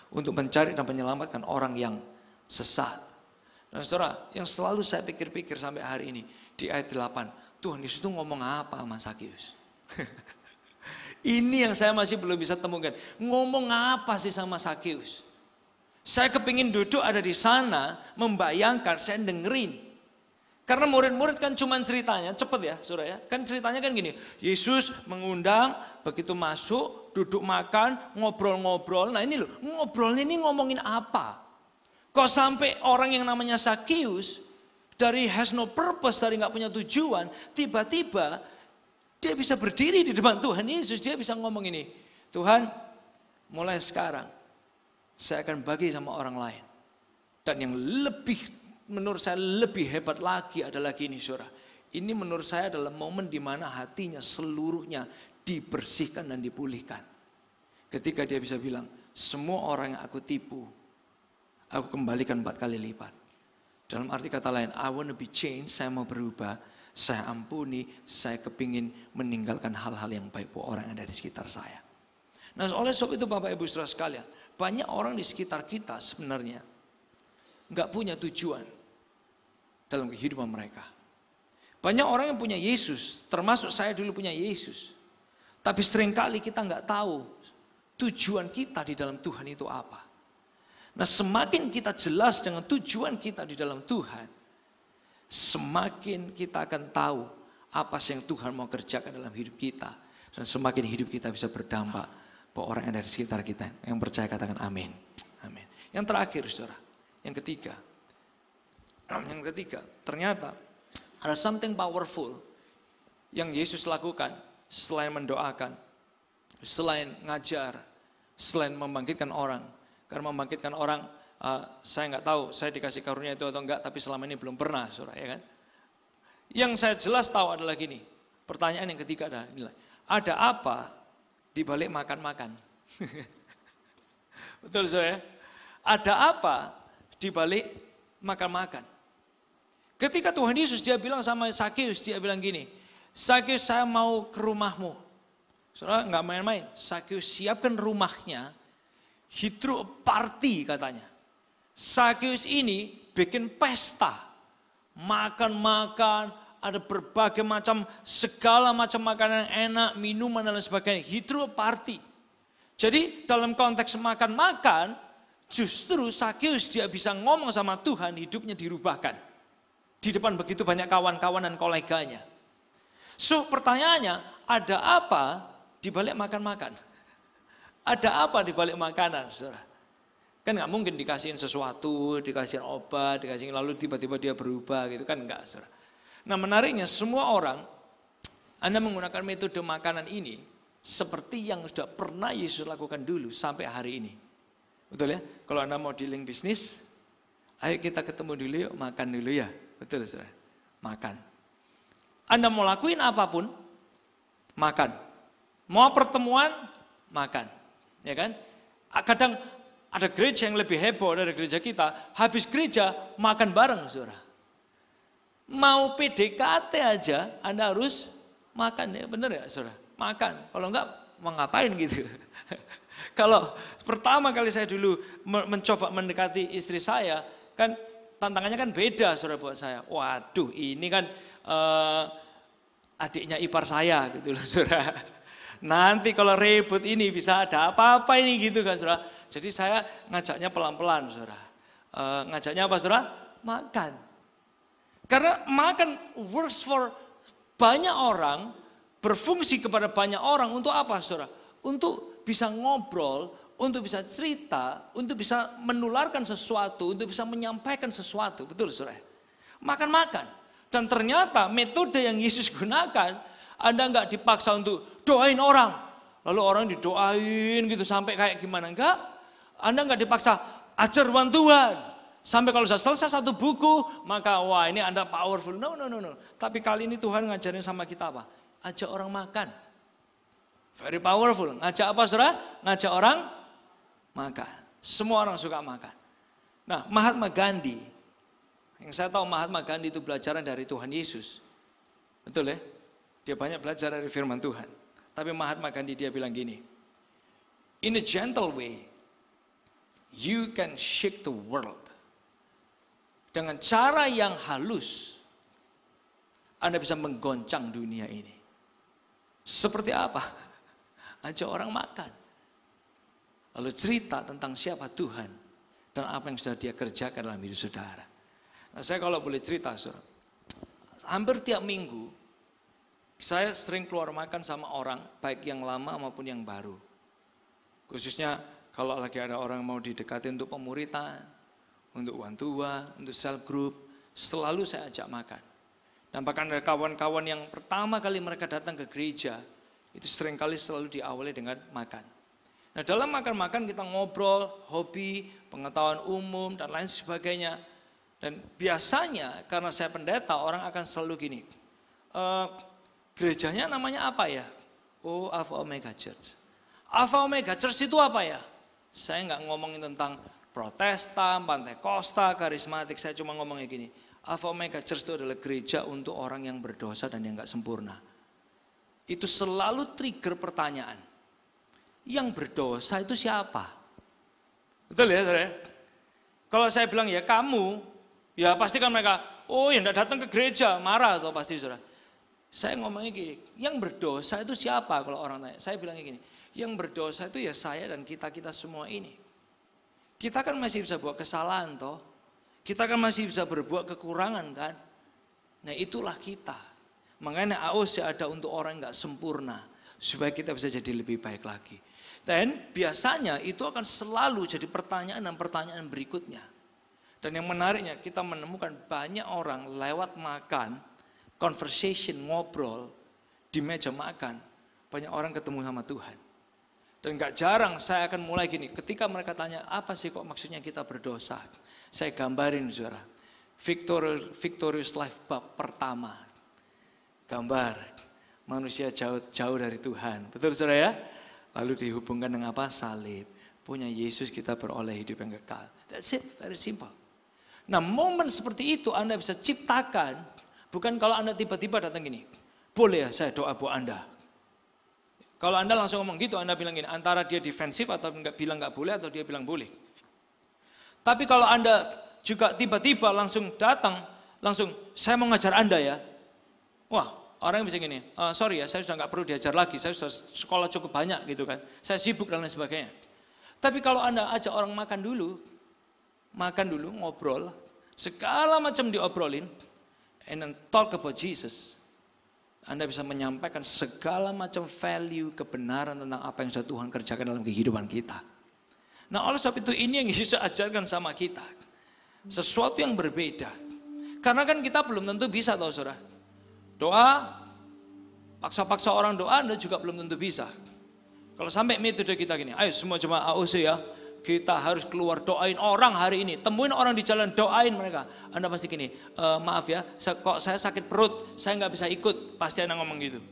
untuk mencari dan menyelamatkan orang yang sesat. Dan saudara, yang selalu saya pikir-pikir sampai hari ini, di ayat 8. Tuhan Yesus itu ngomong apa sama Sakius? Ini yang saya masih belum bisa temukan. Ngomong apa sih sama Sakius? Saya kepingin duduk ada di sana, membayangkan, saya dengerin. Karena murid-murid kan cuma ceritanya, cepet ya surah ya. Kan ceritanya kan gini, Yesus mengundang, begitu masuk, duduk makan, ngobrol-ngobrol. Nah ini loh, ngobrolnya ini ngomongin apa? Kok sampai orang yang namanya Sakius dari has no purpose, dari nggak punya tujuan, tiba-tiba dia bisa berdiri di depan Tuhan Yesus, dia bisa ngomong ini, Tuhan mulai sekarang saya akan bagi sama orang lain. Dan yang lebih menurut saya lebih hebat lagi adalah gini surah. Ini menurut saya adalah momen di mana hatinya seluruhnya dibersihkan dan dipulihkan. Ketika dia bisa bilang, semua orang yang aku tipu, aku kembalikan empat kali lipat. Dalam arti kata lain, I want to be changed, saya mau berubah, saya ampuni, saya kepingin meninggalkan hal-hal yang baik buat orang yang ada di sekitar saya. Nah oleh sebab itu Bapak Ibu Saudara sekalian, banyak orang di sekitar kita sebenarnya nggak punya tujuan dalam kehidupan mereka. Banyak orang yang punya Yesus, termasuk saya dulu punya Yesus. Tapi seringkali kita nggak tahu tujuan kita di dalam Tuhan itu apa. Nah semakin kita jelas dengan tujuan kita di dalam Tuhan, semakin kita akan tahu apa sih yang Tuhan mau kerjakan dalam hidup kita. Dan semakin hidup kita bisa berdampak pada orang yang dari sekitar kita yang percaya katakan amin. Amin. Yang terakhir saudara, yang ketiga. Yang ketiga, ternyata ada something powerful yang Yesus lakukan selain mendoakan, selain ngajar, selain membangkitkan orang, karena membangkitkan orang uh, saya nggak tahu saya dikasih karunia itu atau enggak tapi selama ini belum pernah saudara ya kan yang saya jelas tahu adalah gini pertanyaan yang ketiga adalah nilai ada apa di balik makan-makan betul saya ada apa di balik makan-makan ketika Tuhan Yesus dia bilang sama Sakyus dia bilang gini Sakyus saya mau ke rumahmu Saudara nggak main-main. Sakyus siapkan rumahnya He party katanya. Sakyus ini bikin pesta. Makan-makan, ada berbagai macam, segala macam makanan yang enak, minuman dan lain sebagainya. He party. Jadi dalam konteks makan-makan, justru Sakyus dia bisa ngomong sama Tuhan, hidupnya dirubahkan. Di depan begitu banyak kawan-kawan dan koleganya. So pertanyaannya, ada apa di balik makan-makan? Ada apa di balik makanan, saudara? Kan nggak mungkin dikasihin sesuatu, dikasihin obat, dikasihin lalu tiba-tiba dia berubah gitu kan nggak, saudara. Nah menariknya semua orang, Anda menggunakan metode makanan ini seperti yang sudah pernah Yesus lakukan dulu sampai hari ini. Betul ya? Kalau Anda mau dealing bisnis, ayo kita ketemu dulu yuk, makan dulu ya. Betul, saudara. Makan. Anda mau lakuin apapun, makan. Mau pertemuan, makan. Ya kan? Ah, kadang ada gereja yang lebih heboh dari gereja kita, habis gereja makan bareng, saudara. Mau PDKT aja, Anda harus makan, ya bener ya saudara? Makan, kalau enggak mau ngapain gitu. kalau pertama kali saya dulu mencoba mendekati istri saya, kan tantangannya kan beda saudara buat saya. Waduh ini kan uh, adiknya ipar saya gitu loh saudara. Nanti kalau ribut ini bisa ada apa-apa ini gitu kan saudara. Jadi saya ngajaknya pelan-pelan saudara. E, ngajaknya apa saudara? Makan. Karena makan works for banyak orang, berfungsi kepada banyak orang untuk apa saudara? Untuk bisa ngobrol, untuk bisa cerita, untuk bisa menularkan sesuatu, untuk bisa menyampaikan sesuatu. Betul saudara? Makan-makan. Dan ternyata metode yang Yesus gunakan, Anda nggak dipaksa untuk doain orang. Lalu orang didoain gitu sampai kayak gimana. Enggak, Anda enggak dipaksa ajar bantuan. Sampai kalau sudah selesai satu buku, maka wah ini Anda powerful. No, no, no, no. Tapi kali ini Tuhan ngajarin sama kita apa? Ajak orang makan. Very powerful. Ngajak apa saudara? Ngajak orang makan. Semua orang suka makan. Nah, Mahatma Gandhi. Yang saya tahu Mahatma Gandhi itu belajaran dari Tuhan Yesus. Betul ya? Dia banyak belajar dari firman Tuhan. Tapi Mahatma Gandhi dia bilang gini, in a gentle way, you can shake the world. Dengan cara yang halus, Anda bisa menggoncang dunia ini. Seperti apa? Aja orang makan. Lalu cerita tentang siapa Tuhan dan apa yang sudah dia kerjakan dalam hidup saudara. Nah, saya kalau boleh cerita, saudara, hampir tiap minggu saya sering keluar makan sama orang, baik yang lama maupun yang baru. Khususnya kalau lagi ada orang mau didekati untuk pemuritan, untuk one to one, untuk self group, selalu saya ajak makan. Dan bahkan ada kawan-kawan yang pertama kali mereka datang ke gereja, itu seringkali selalu diawali dengan makan. Nah dalam makan-makan kita ngobrol, hobi, pengetahuan umum, dan lain sebagainya. Dan biasanya karena saya pendeta, orang akan selalu gini, eh, Gerejanya namanya apa ya? Oh Alpha Omega Church. Alpha Omega Church itu apa ya? Saya nggak ngomongin tentang protestan, pantai kosta, karismatik. Saya cuma ngomongnya gini. Alpha Omega Church itu adalah gereja untuk orang yang berdosa dan yang nggak sempurna. Itu selalu trigger pertanyaan. Yang berdosa itu siapa? Betul ya, saudara? Kalau saya bilang ya kamu, ya pasti kan mereka, oh yang tidak datang ke gereja, marah atau pasti saudara. Saya ngomongnya gini, yang berdosa itu siapa kalau orang tanya? Saya bilangnya gini, yang berdosa itu ya saya dan kita-kita semua ini. Kita kan masih bisa buat kesalahan toh. Kita kan masih bisa berbuat kekurangan kan. Nah itulah kita. Makanya AOC ada untuk orang yang gak sempurna. Supaya kita bisa jadi lebih baik lagi. Dan biasanya itu akan selalu jadi pertanyaan dan pertanyaan berikutnya. Dan yang menariknya kita menemukan banyak orang lewat makan conversation, ngobrol di meja makan, banyak orang ketemu sama Tuhan. Dan gak jarang saya akan mulai gini, ketika mereka tanya, apa sih kok maksudnya kita berdosa? Saya gambarin saudara, Victor, Victorious Life bab pertama. Gambar, manusia jauh, jauh dari Tuhan. Betul saudara ya? Lalu dihubungkan dengan apa? Salib. Punya Yesus kita beroleh hidup yang kekal. That's it, very simple. Nah momen seperti itu Anda bisa ciptakan Bukan kalau Anda tiba-tiba datang gini, boleh ya saya doa buat Anda. Kalau Anda langsung ngomong gitu, Anda bilang gini, antara dia defensif atau enggak bilang nggak boleh atau dia bilang boleh. Tapi kalau Anda juga tiba-tiba langsung datang, langsung saya mau ngajar Anda ya. Wah, orang yang bisa gini, e, sorry ya, saya sudah nggak perlu diajar lagi, saya sudah sekolah cukup banyak gitu kan. Saya sibuk dan lain sebagainya. Tapi kalau Anda ajak orang makan dulu, makan dulu, ngobrol, segala macam diobrolin, and then talk about Jesus, Anda bisa menyampaikan segala macam value, kebenaran tentang apa yang sudah Tuhan kerjakan dalam kehidupan kita. Nah oleh sebab itu ini yang Yesus ajarkan sama kita. Sesuatu yang berbeda. Karena kan kita belum tentu bisa tahu saudara. Doa, paksa-paksa orang doa Anda juga belum tentu bisa. Kalau sampai metode kita gini, ayo semua cuma AOC ya, kita harus keluar doain orang hari ini. Temuin orang di jalan doain mereka. Anda pasti gini, e, maaf ya, kok saya sakit perut, saya nggak bisa ikut. Pasti Anda ngomong gitu.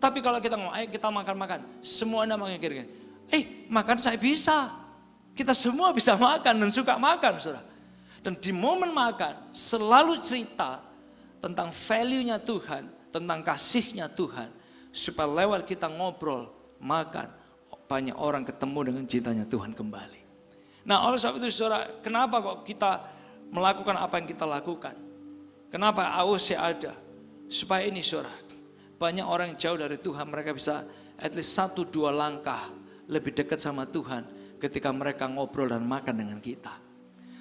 Tapi kalau kita ngomong, ayo kita makan-makan. Semua Anda mengikirkan, eh makan saya bisa. Kita semua bisa makan dan suka makan, saudara. Dan di momen makan, selalu cerita tentang value-nya Tuhan, tentang kasihnya Tuhan. Supaya lewat kita ngobrol, makan, banyak orang ketemu dengan cintanya Tuhan kembali. Nah oleh sebab itu saudara, kenapa kok kita melakukan apa yang kita lakukan? Kenapa AOC ada? Supaya ini saudara, banyak orang yang jauh dari Tuhan mereka bisa at least satu dua langkah lebih dekat sama Tuhan ketika mereka ngobrol dan makan dengan kita.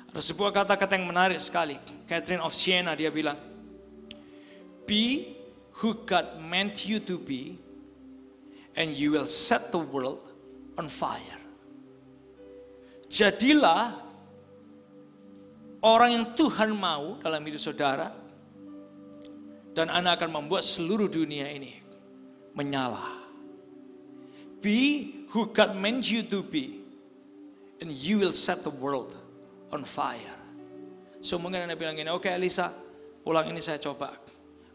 Ada sebuah kata-kata yang menarik sekali. Catherine of Siena dia bilang, Be who God meant you to be and you will set the world on fire. Jadilah orang yang Tuhan mau dalam hidup saudara. Dan Anda akan membuat seluruh dunia ini menyala. Be who God meant you to be. And you will set the world on fire. So mungkin Anda bilang gini, oke okay, Elisa, pulang ini saya coba.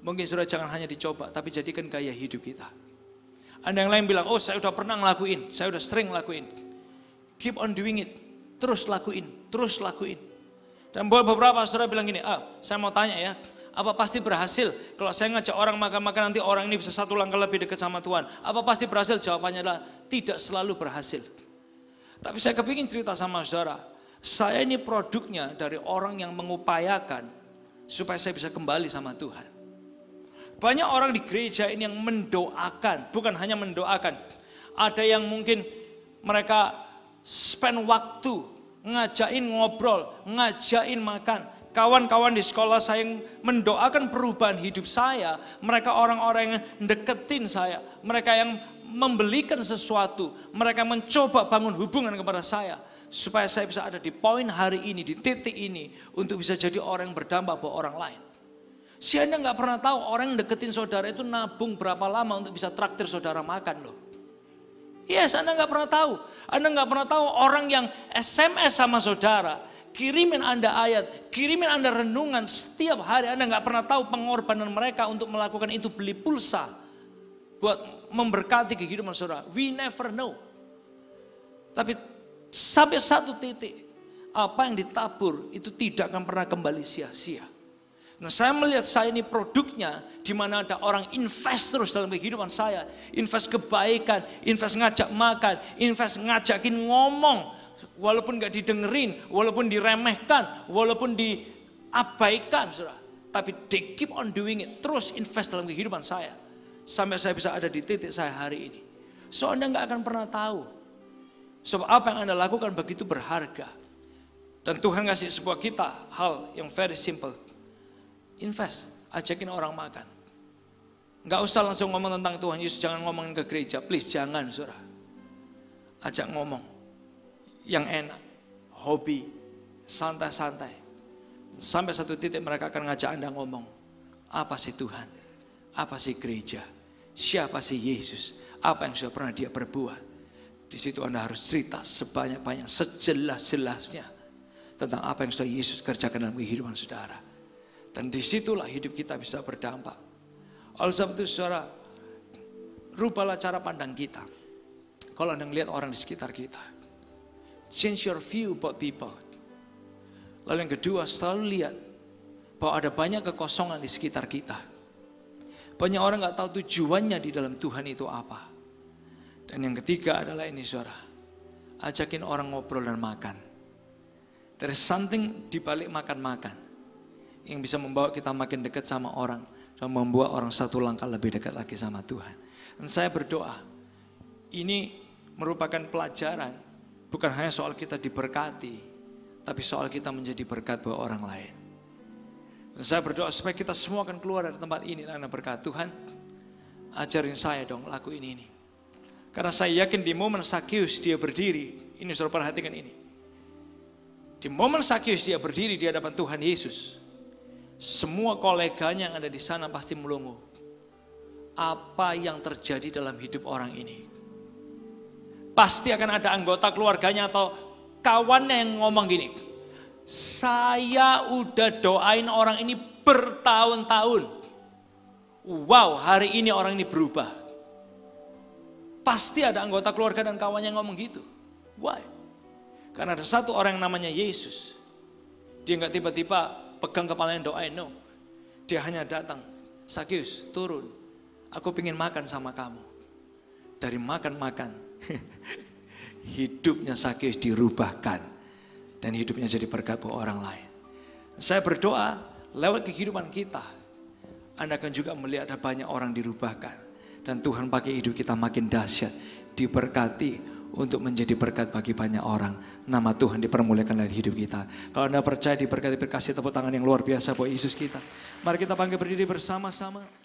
Mungkin sudah jangan hanya dicoba, tapi jadikan gaya hidup kita. Anda yang lain bilang, oh saya udah pernah ngelakuin, saya udah sering ngelakuin. Keep on doing it. Terus lakuin, terus lakuin. Dan beberapa saudara bilang gini, ah, saya mau tanya ya, apa pasti berhasil? Kalau saya ngajak orang makan-makan nanti orang ini bisa satu langkah lebih dekat sama Tuhan. Apa pasti berhasil? Jawabannya adalah tidak selalu berhasil. Tapi saya kepingin cerita sama saudara. Saya ini produknya dari orang yang mengupayakan supaya saya bisa kembali sama Tuhan. Banyak orang di gereja ini yang mendoakan, bukan hanya mendoakan. Ada yang mungkin mereka spend waktu ngajain ngobrol, ngajain makan. Kawan-kawan di sekolah saya yang mendoakan perubahan hidup saya, mereka orang-orang yang deketin saya, mereka yang membelikan sesuatu, mereka mencoba bangun hubungan kepada saya supaya saya bisa ada di poin hari ini, di titik ini, untuk bisa jadi orang yang berdampak buat orang lain. Si Anda nggak pernah tahu orang yang deketin saudara itu nabung berapa lama untuk bisa traktir saudara makan loh. Yes, Anda nggak pernah tahu. Anda nggak pernah tahu orang yang SMS sama saudara, kirimin Anda ayat, kirimin Anda renungan setiap hari. Anda nggak pernah tahu pengorbanan mereka untuk melakukan itu beli pulsa buat memberkati kehidupan saudara. We never know. Tapi sampai satu titik, apa yang ditabur itu tidak akan pernah kembali sia-sia. Nah, saya melihat saya ini produknya di mana ada orang invest terus dalam kehidupan saya. Invest kebaikan, invest ngajak makan, invest ngajakin ngomong. Walaupun gak didengerin, walaupun diremehkan, walaupun diabaikan. Saudara. Tapi they keep on doing it. Terus invest dalam kehidupan saya. Sampai saya bisa ada di titik saya hari ini. So Anda gak akan pernah tahu. Sebab so, apa yang Anda lakukan begitu berharga. Dan Tuhan ngasih sebuah kita hal yang very simple Invest, ajakin orang makan. Enggak usah langsung ngomong tentang Tuhan Yesus, jangan ngomongin ke gereja, please jangan saudara. Ajak ngomong, yang enak, hobi, santai-santai. Sampai satu titik mereka akan ngajak Anda ngomong, apa sih Tuhan? Apa sih gereja? Siapa sih Yesus? Apa yang sudah pernah dia perbuat. Di situ Anda harus cerita sebanyak-banyak, sejelas-jelasnya tentang apa yang sudah Yesus kerjakan dalam kehidupan saudara. Dan disitulah hidup kita bisa berdampak. Oleh sebab itu saudara, rubahlah cara pandang kita. Kalau Anda melihat orang di sekitar kita. Change your view about people. Lalu yang kedua, selalu lihat bahwa ada banyak kekosongan di sekitar kita. Banyak orang nggak tahu tujuannya di dalam Tuhan itu apa. Dan yang ketiga adalah ini suara ajakin orang ngobrol dan makan. There is something dibalik makan-makan yang bisa membawa kita makin dekat sama orang dan membuat orang satu langkah lebih dekat lagi sama Tuhan. Dan saya berdoa, ini merupakan pelajaran bukan hanya soal kita diberkati, tapi soal kita menjadi berkat buat orang lain. Dan saya berdoa supaya kita semua akan keluar dari tempat ini karena berkat Tuhan. Ajarin saya dong laku ini ini. Karena saya yakin di momen Sakius dia berdiri, ini saudara perhatikan ini. Di momen Sakius dia berdiri di hadapan Tuhan Yesus. Semua koleganya yang ada di sana pasti melongo. Apa yang terjadi dalam hidup orang ini? Pasti akan ada anggota keluarganya atau kawannya yang ngomong gini. Saya udah doain orang ini bertahun-tahun. Wow, hari ini orang ini berubah. Pasti ada anggota keluarga dan kawannya yang ngomong gitu. Why? Karena ada satu orang yang namanya Yesus. Dia nggak tiba-tiba pegang kepala yang doain. No. Dia hanya datang. Sakius, turun. Aku ingin makan sama kamu. Dari makan-makan. hidupnya Sakius dirubahkan. Dan hidupnya jadi berkat buat orang lain. Saya berdoa lewat kehidupan kita. Anda akan juga melihat ada banyak orang dirubahkan. Dan Tuhan pakai hidup kita makin dahsyat. Diberkati untuk menjadi berkat bagi banyak orang nama Tuhan dipermuliakan dari hidup kita. Kalau Anda percaya diberkati berkasih tepuk tangan yang luar biasa buat Yesus kita. Mari kita panggil berdiri bersama-sama.